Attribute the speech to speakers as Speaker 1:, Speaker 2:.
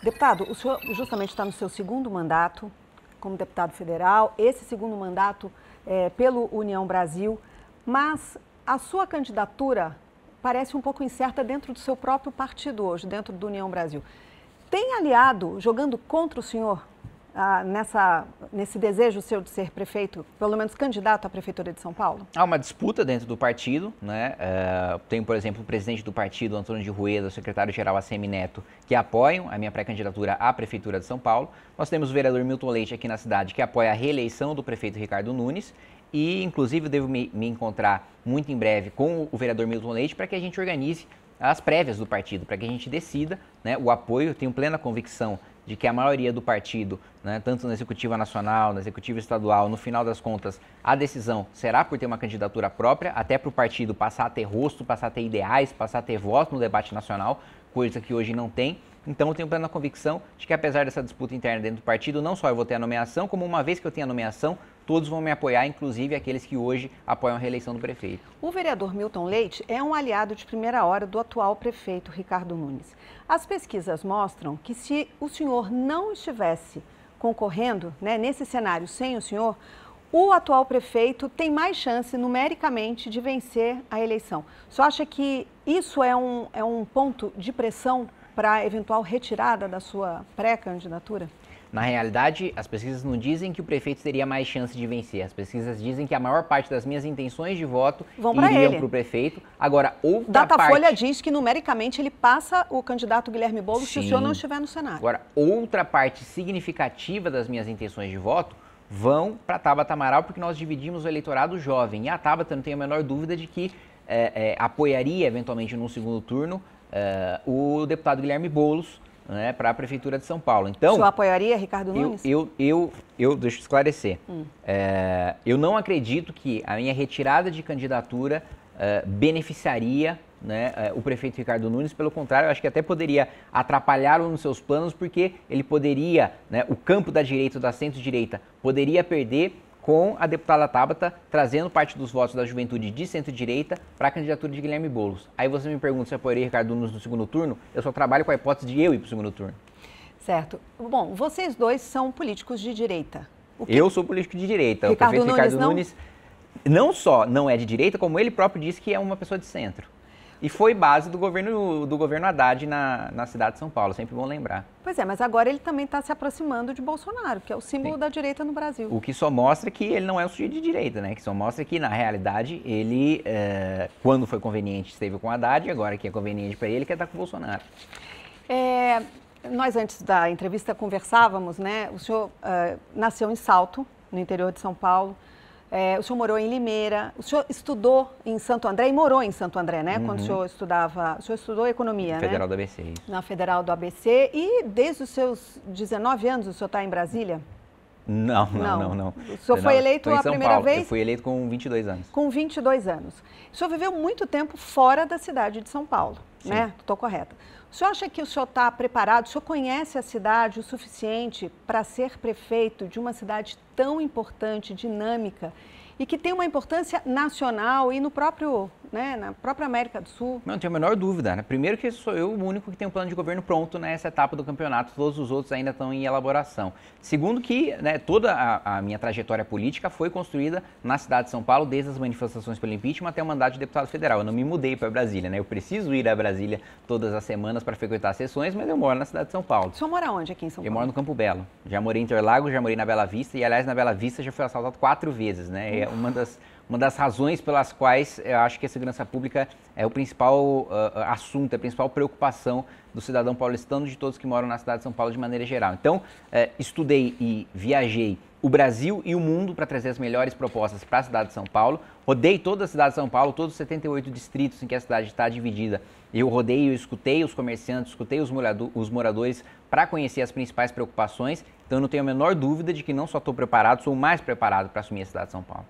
Speaker 1: Deputado, o senhor justamente está no seu segundo mandato como deputado federal, esse segundo mandato é, pelo União Brasil, mas a sua candidatura parece um pouco incerta dentro do seu próprio partido hoje, dentro do União Brasil. Tem aliado jogando contra o senhor? ah, nessa, nesse desejo seu de ser prefeito, pelo menos candidato à Prefeitura de São Paulo?
Speaker 2: Há uma disputa dentro do partido. Né? Uh, tem, por exemplo, o presidente do partido, Antônio de Rueda, o secretário-geral ACM Neto, que apoiam a minha pré-candidatura à Prefeitura de São Paulo. Nós temos o vereador Milton Leite aqui na cidade, que apoia a reeleição do prefeito Ricardo Nunes e inclusive devo me, me, encontrar muito em breve com o vereador Milton Leite para que a gente organize as prévias do partido, para que a gente decida né, o apoio. Eu tenho plena convicção de que a maioria do partido, né, tanto na executiva nacional, na executiva estadual, no final das contas, a decisão será por ter uma candidatura própria, até para o partido passar a ter rosto, passar a ter ideais, passar a ter voz no debate nacional, coisa que hoje não tem. Então eu tenho plena convicção de que apesar dessa disputa interna dentro do partido, não só eu vou ter a nomeação, como uma vez que eu tenho a nomeação, todos vão me apoiar, inclusive aqueles que hoje apoiam a reeleição do prefeito.
Speaker 1: O vereador Milton Leite é um aliado de primeira hora do atual prefeito Ricardo Nunes. As pesquisas mostram que se o senhor não estivesse concorrendo né, nesse cenário sem o senhor, o atual prefeito tem mais chance numericamente de vencer a eleição. senhor acha que isso é um, é um ponto de pressão para eventual retirada da sua pré-candidatura?
Speaker 2: Na realidade, as pesquisas não dizem que o prefeito teria mais chance de vencer. As pesquisas dizem que a maior parte das minhas intenções de voto
Speaker 1: Vão iriam para o
Speaker 2: prefeito. Agora, outra Datafolha parte... Datafolha diz
Speaker 1: que numericamente ele passa o candidato Guilherme Boulos Sim. se o senhor não estiver no Senado.
Speaker 2: Agora, outra parte significativa das minhas intenções de voto vão para Tabata Amaral, porque nós dividimos o eleitorado jovem. E a Tabata não tem a menor dúvida de que é, é, apoiaria, eventualmente, num segundo turno, é, o deputado Guilherme Boulos, né, para a Prefeitura de São Paulo. Então, senhor
Speaker 1: apoiaria Ricardo Nunes?
Speaker 2: Eu, eu, eu, eu deixa eu esclarecer. Hum. É, eu não acredito que a minha retirada de candidatura é, beneficiaria né, é, o prefeito Ricardo Nunes. Pelo contrário, eu acho que até poderia atrapalhá-lo nos seus planos, porque ele poderia, né, o campo da direita da centro-direita, poderia perder com a deputada Tabata trazendo parte dos votos da juventude de centro-direita para a candidatura de Guilherme Boulos. Aí você me pergunta se eu apoiaria Ricardo Nunes no segundo turno. Eu só trabalho com a hipótese de eu ir para o segundo turno.
Speaker 1: Certo. Bom, vocês dois são políticos de direita.
Speaker 2: Eu sou político de direita. Ricardo o prefeito Nunes Ricardo não... Nunes não só não é de direita, como ele próprio disse que é uma pessoa de centro. E foi base do governo, do governo Haddad na, na cidade de São Paulo, sempre bom lembrar.
Speaker 1: Pois é, mas agora ele também está se aproximando de Bolsonaro, que é o símbolo Sim. da direita no Brasil. O
Speaker 2: que só mostra que ele não é um sujeito de direita, né? Que só mostra que, na realidade, ele, é, quando foi conveniente, esteve com Haddad, e agora que é conveniente para ele, quer estar tá com Bolsonaro.
Speaker 1: É, nós, antes da entrevista, conversávamos, né? O senhor uh, nasceu em Salto, no interior de São Paulo. É, o senhor morou em Limeira, o senhor estudou em Santo André e morou em Santo André, né? Uhum. Quando o uhum. senhor estudava, o senhor estudou economia, né? Federal né? do ABC. Isso. Na Federal do ABC e desde os seus 19 anos o senhor está em Brasília?
Speaker 2: Não, não, não, não. O senhor foi eleito a primeira Paulo. vez? Eu fui eleito com 22 anos.
Speaker 1: Com 22 anos. O senhor viveu muito tempo fora da cidade de São Paulo, Sim. né? Estou correta. O senhor acha que o senhor está preparado, o senhor conhece a cidade o suficiente para ser prefeito de uma cidade tão importante, dinâmica e que tem uma importância nacional e no próprio, né, na própria América do Sul?
Speaker 2: Não tenho a menor dúvida. Né? Primeiro que sou eu o único que tem um plano de governo pronto nessa etapa do campeonato, todos os outros ainda estão em elaboração. Segundo que né, toda a, a, minha trajetória política foi construída na cidade de São Paulo, desde as manifestações pelo impeachment até o mandato de deputado federal. Eu não me mudei para Brasília, né? Eu preciso ir a Brasília todas as semanas semanas para frequentar sessões, mas eu moro na cidade de São Paulo. O senhor mora onde aqui em São Paulo? Eu moro no Campo Belo. Já morei em Interlagos, já morei na Bela Vista e, aliás, na Bela Vista já fui assaltado quatro vezes, né? É uma das, uma das razões pelas quais eu acho que a segurança pública é o principal uh, assunto, a principal preocupação do cidadão paulistano, de todos que moram na cidade de São Paulo de maneira geral. Então, uh, estudei e viajei o Brasil e o mundo para trazer as melhores propostas para a cidade de São Paulo. Rodei toda a cidade de São Paulo, todos os 78 distritos em que a cidade está dividida. Eu rodei, eu escutei os comerciantes, escutei os, morado os moradores para conhecer as principais preocupações. Então, eu não tenho a menor dúvida de que não só estou preparado, sou mais preparado
Speaker 1: para assumir a cidade de São Paulo.